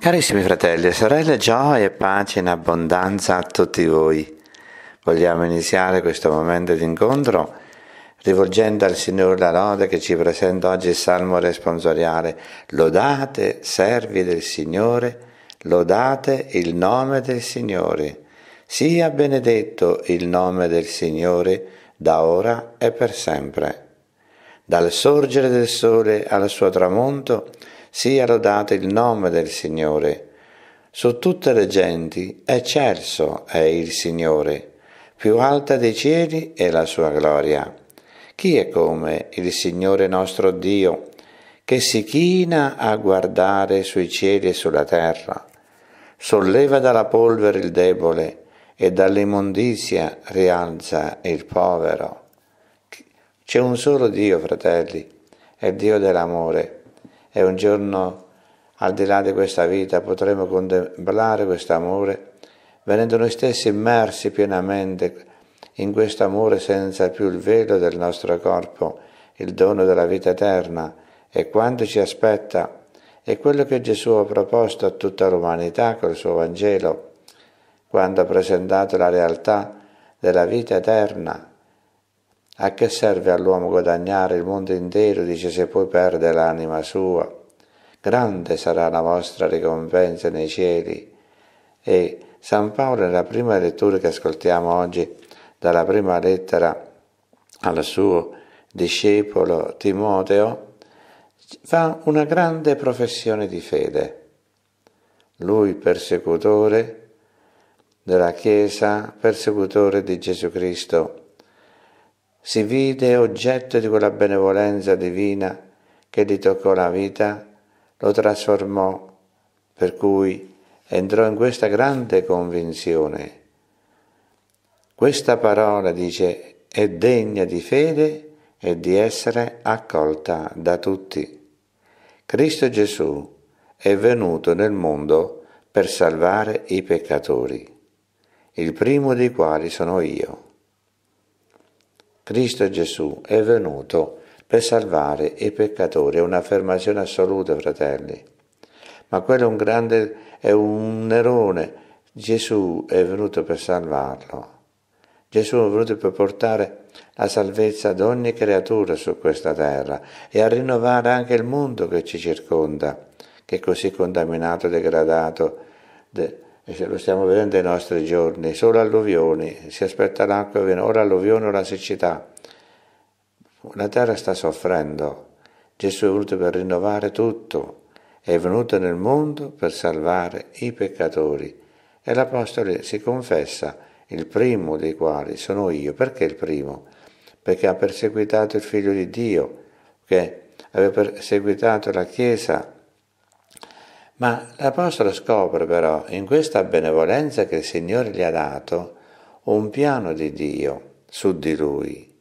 Carissimi fratelli e sorelle, gioia e pace in abbondanza a tutti voi. Vogliamo iniziare questo momento di incontro rivolgendo al Signore la lode che ci presenta oggi il Salmo responsoriale. Lodate, servi del Signore, lodate il nome del Signore. Sia benedetto il nome del Signore da ora e per sempre. Dal sorgere del sole al suo tramonto, sia lodato il nome del Signore. Su tutte le genti eccelso è il Signore, più alta dei cieli è la sua gloria. Chi è come il Signore nostro Dio, che si china a guardare sui cieli e sulla terra? Solleva dalla polvere il debole e dall'immondizia rialza il povero. C'è un solo Dio, fratelli, è il Dio dell'amore e un giorno al di là di questa vita potremo contemplare questo amore, venendo noi stessi immersi pienamente in questo amore senza più il velo del nostro corpo, il dono della vita eterna e quanto ci aspetta è quello che Gesù ha proposto a tutta l'umanità col suo Vangelo, quando ha presentato la realtà della vita eterna a che serve all'uomo guadagnare il mondo intero, dice, se poi perde l'anima sua? Grande sarà la vostra ricompensa nei cieli. E San Paolo, nella prima lettura che ascoltiamo oggi, dalla prima lettera al suo discepolo Timoteo, fa una grande professione di fede. Lui persecutore della Chiesa, persecutore di Gesù Cristo, si vide oggetto di quella benevolenza divina che gli toccò la vita, lo trasformò, per cui entrò in questa grande convinzione. Questa parola, dice, è degna di fede e di essere accolta da tutti. Cristo Gesù è venuto nel mondo per salvare i peccatori, il primo dei quali sono io. Cristo Gesù è venuto per salvare i peccatori, è un'affermazione assoluta, fratelli. Ma quello è un grande, è un nerone. Gesù è venuto per salvarlo. Gesù è venuto per portare la salvezza ad ogni creatura su questa terra e a rinnovare anche il mondo che ci circonda, che è così contaminato, degradato, de- e lo stiamo vedendo ai nostri giorni, solo alluvioni, si aspetta l'acqua, viene ora alluvione o la siccità. La terra sta soffrendo, Gesù è venuto per rinnovare tutto, è venuto nel mondo per salvare i peccatori e l'Apostolo si confessa, il primo dei quali sono io. Perché il primo? Perché ha perseguitato il figlio di Dio, che aveva perseguitato la Chiesa ma l'Apostolo scopre però in questa benevolenza che il Signore gli ha dato un piano di Dio su di lui.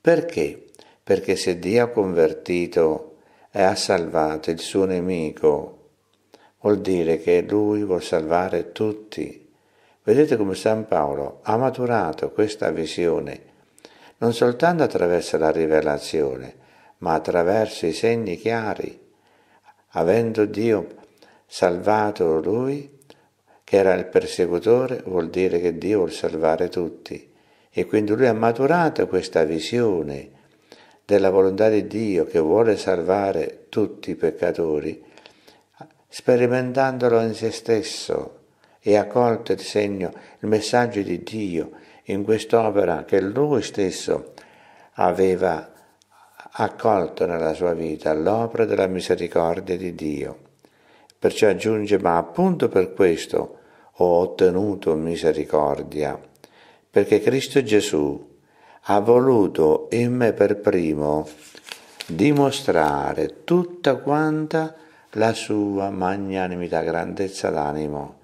Perché? Perché se Dio ha convertito e ha salvato il suo nemico, vuol dire che lui vuol salvare tutti. Vedete come San Paolo ha maturato questa visione, non soltanto attraverso la rivelazione, ma attraverso i segni chiari avendo Dio salvato lui, che era il persecutore, vuol dire che Dio vuol salvare tutti. E quindi lui ha maturato questa visione della volontà di Dio che vuole salvare tutti i peccatori, sperimentandolo in se stesso e ha colto il segno, il messaggio di Dio in quest'opera che lui stesso aveva accolto nella sua vita l'opera della misericordia di Dio. Perciò aggiunge, ma appunto per questo ho ottenuto misericordia, perché Cristo Gesù ha voluto in me per primo dimostrare tutta quanta la sua magnanimità, grandezza d'animo,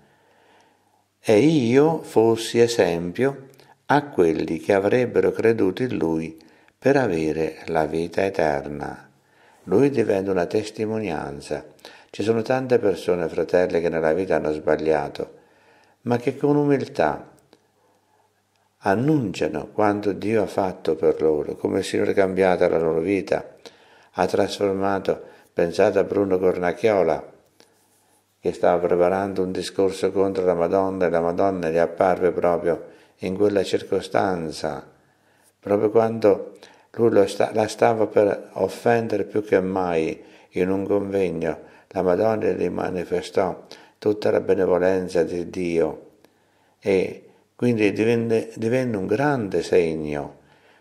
e io fossi esempio a quelli che avrebbero creduto in lui per avere la vita eterna. Lui diventa una testimonianza. Ci sono tante persone, fratelli, che nella vita hanno sbagliato, ma che con umiltà annunciano quanto Dio ha fatto per loro, come il Signore ha cambiato la loro vita, ha trasformato, pensate a Bruno Cornacchiola, che stava preparando un discorso contro la Madonna e la Madonna gli apparve proprio in quella circostanza proprio quando lui sta, la stava per offendere più che mai in un convegno, la Madonna gli manifestò tutta la benevolenza di Dio e quindi divenne, divenne un grande segno.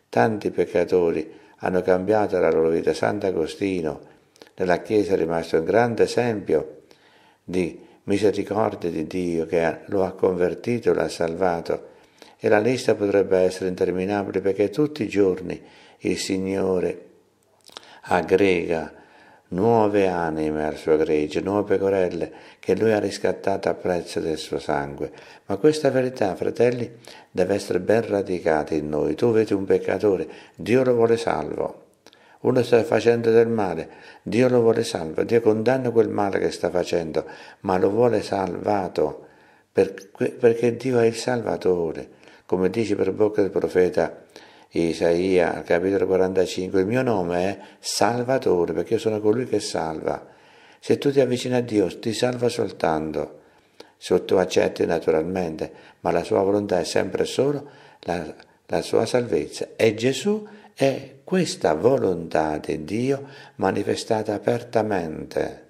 Tanti peccatori hanno cambiato la loro vita. Sant'Agostino nella Chiesa è rimasto un grande esempio di misericordia di Dio che lo ha convertito, lo ha salvato e la lista potrebbe essere interminabile perché tutti i giorni il Signore aggrega nuove anime al suo gregge, nuove pecorelle che lui ha riscattato a prezzo del suo sangue. Ma questa verità, fratelli, deve essere ben radicata in noi. Tu vedi un peccatore, Dio lo vuole salvo. Uno sta facendo del male, Dio lo vuole salvo, Dio condanna quel male che sta facendo, ma lo vuole salvato perché Dio è il Salvatore come dice per bocca del profeta Isaia, capitolo 45, il mio nome è Salvatore, perché io sono colui che salva. Se tu ti avvicini a Dio, ti salva soltanto, se tu accetti naturalmente, ma la sua volontà è sempre solo la, la sua salvezza. E Gesù è questa volontà di Dio manifestata apertamente.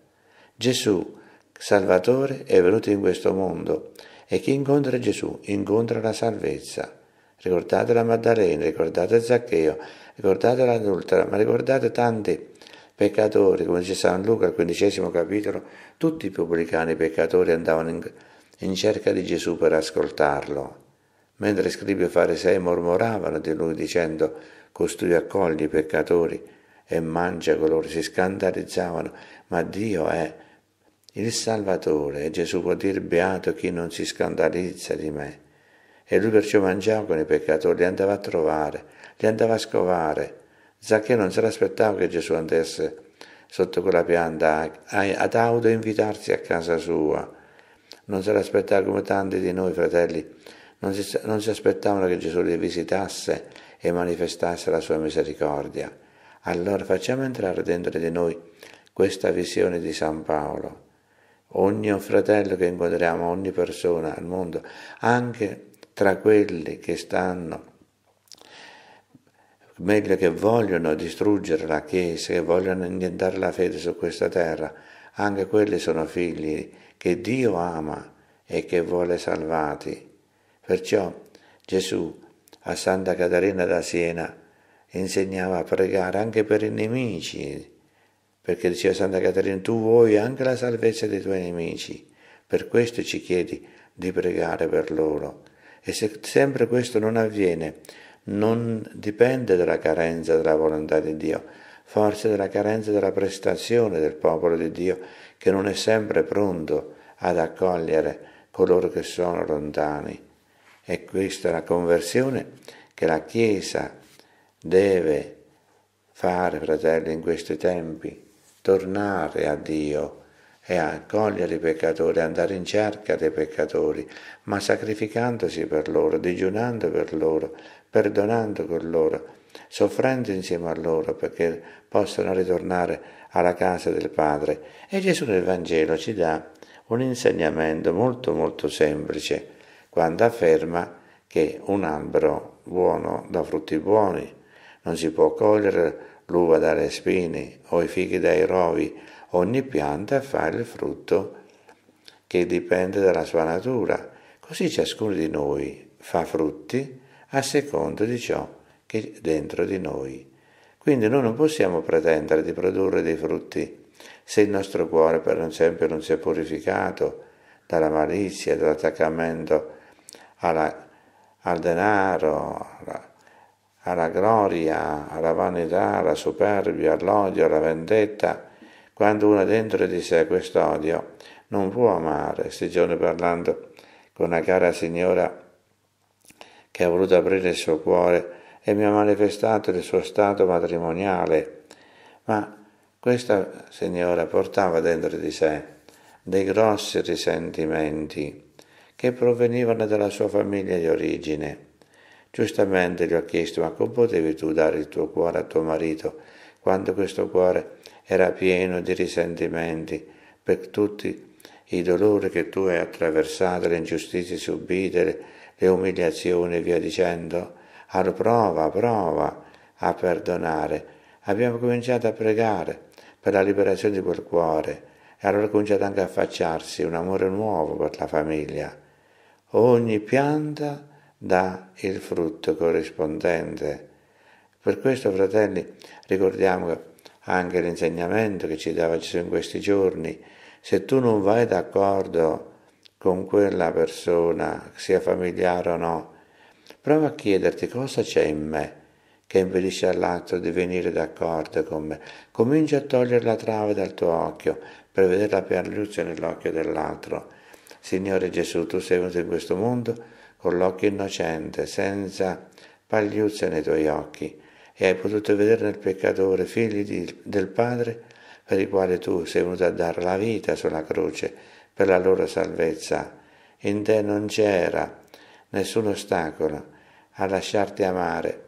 Gesù, Salvatore, è venuto in questo mondo e chi incontra Gesù incontra la salvezza. Ricordate la Maddalena, ricordate Zaccheo, ricordate l'adultera, ma ricordate tanti peccatori, come dice San Luca al quindicesimo capitolo, tutti i pubblicani peccatori andavano in, in cerca di Gesù per ascoltarlo mentre scribi e farisei mormoravano di lui dicendo costui accoglie i peccatori e mangia coloro si scandalizzavano ma Dio è il Salvatore, Gesù può dire beato chi non si scandalizza di me. E lui perciò mangiava con i peccatori, li andava a trovare, li andava a scovare. Zaccheo non se l'aspettava che Gesù andasse sotto quella pianta ad auto invitarsi a casa sua. Non se l'aspettava come tanti di noi fratelli, non si, non si aspettavano che Gesù li visitasse e manifestasse la sua misericordia. Allora facciamo entrare dentro di noi questa visione di San Paolo ogni fratello che incontriamo, ogni persona al mondo, anche tra quelli che stanno, meglio che vogliono distruggere la Chiesa, che vogliono indientare la fede su questa terra, anche quelli sono figli che Dio ama e che vuole salvati. Perciò Gesù a Santa Caterina da Siena insegnava a pregare anche per i nemici perché diceva Santa Caterina, tu vuoi anche la salvezza dei tuoi nemici, per questo ci chiedi di pregare per loro. E se sempre questo non avviene, non dipende dalla carenza della volontà di Dio, forse dalla carenza della prestazione del popolo di Dio, che non è sempre pronto ad accogliere coloro che sono lontani. E questa è la conversione che la Chiesa deve fare, fratelli, in questi tempi tornare a Dio e accogliere i peccatori, andare in cerca dei peccatori, ma sacrificandosi per loro, digiunando per loro, perdonando con loro, soffrendo insieme a loro perché possano ritornare alla casa del Padre. E Gesù nel Vangelo ci dà un insegnamento molto molto semplice quando afferma che un albero buono dà frutti buoni, non si può cogliere l'uva dalle spine o i fichi dai rovi, ogni pianta fa il frutto che dipende dalla sua natura. Così ciascuno di noi fa frutti a secondo di ciò che è dentro di noi. Quindi noi non possiamo pretendere di produrre dei frutti se il nostro cuore per un esempio non si è purificato dalla malizia, dall'attaccamento alla, al denaro, alla, alla gloria, alla vanità, alla superbia, all'odio, alla vendetta, quando uno ha dentro di sé quest'odio non può amare. Sti giorni parlando con una cara signora che ha voluto aprire il suo cuore e mi ha manifestato il suo stato matrimoniale, ma questa signora portava dentro di sé dei grossi risentimenti che provenivano dalla sua famiglia di origine Giustamente gli ho chiesto, ma come potevi tu dare il tuo cuore a tuo marito, quando questo cuore era pieno di risentimenti per tutti i dolori che tu hai attraversato, le ingiustizie subite, le umiliazioni e via dicendo? Allora prova, prova a perdonare. Abbiamo cominciato a pregare per la liberazione di quel cuore e allora è cominciato anche a affacciarsi un amore nuovo per la famiglia. Ogni pianta dà il frutto corrispondente. Per questo, fratelli, ricordiamo anche l'insegnamento che ci dava Gesù in questi giorni. Se tu non vai d'accordo con quella persona, sia familiare o no, prova a chiederti cosa c'è in me che impedisce all'altro di venire d'accordo con me. Comincia a togliere la trave dal tuo occhio per vedere la luce nell'occhio dell'altro. Signore Gesù, tu sei venuto in questo mondo con l'occhio innocente, senza pagliuzze nei tuoi occhi, e hai potuto vedere nel peccatore figli di, del Padre, per i quali tu sei venuto a dare la vita sulla croce per la loro salvezza. In te non c'era nessun ostacolo a lasciarti amare,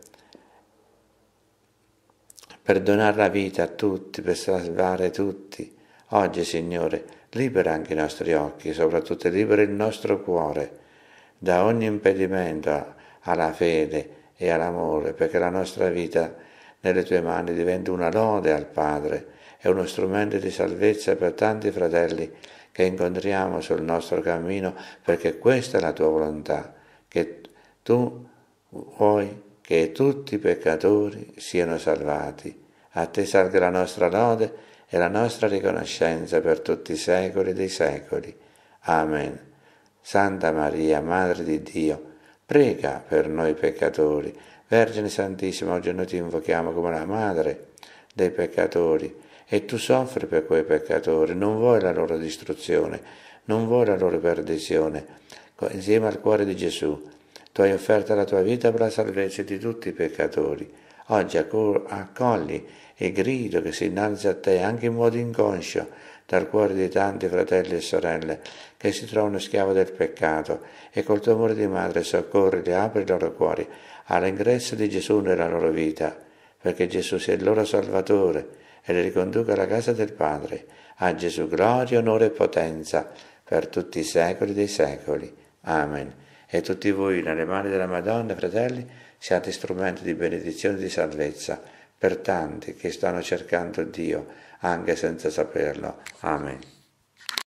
per donare la vita a tutti, per salvare tutti. Oggi, Signore, libera anche i nostri occhi, soprattutto libera il nostro cuore da ogni impedimento alla fede e all'amore, perché la nostra vita nelle tue mani diventa una lode al Padre e uno strumento di salvezza per tanti fratelli che incontriamo sul nostro cammino, perché questa è la tua volontà, che tu vuoi che tutti i peccatori siano salvati. A te salga la nostra lode e la nostra riconoscenza per tutti i secoli dei secoli. Amen. Santa Maria, Madre di Dio, prega per noi peccatori. Vergine Santissima, oggi noi ti invochiamo come la Madre dei peccatori e tu soffri per quei peccatori, non vuoi la loro distruzione, non vuoi la loro perdizione. Insieme al cuore di Gesù, tu hai offerto la tua vita per la salvezza di tutti i peccatori. Oggi accogli il grido che si innalza a te anche in modo inconscio, dal cuore di tanti fratelli e sorelle che si trovano schiavi del peccato e col tuo amore di madre soccorrili, apri i loro cuori all'ingresso di Gesù nella loro vita, perché Gesù sia il loro Salvatore e li riconduca alla casa del Padre. A Gesù gloria, onore e potenza per tutti i secoli dei secoli. Amen. E tutti voi, nelle mani della Madonna, fratelli, siate strumenti di benedizione e di salvezza per tanti che stanno cercando Dio anche senza saperlo. Amen.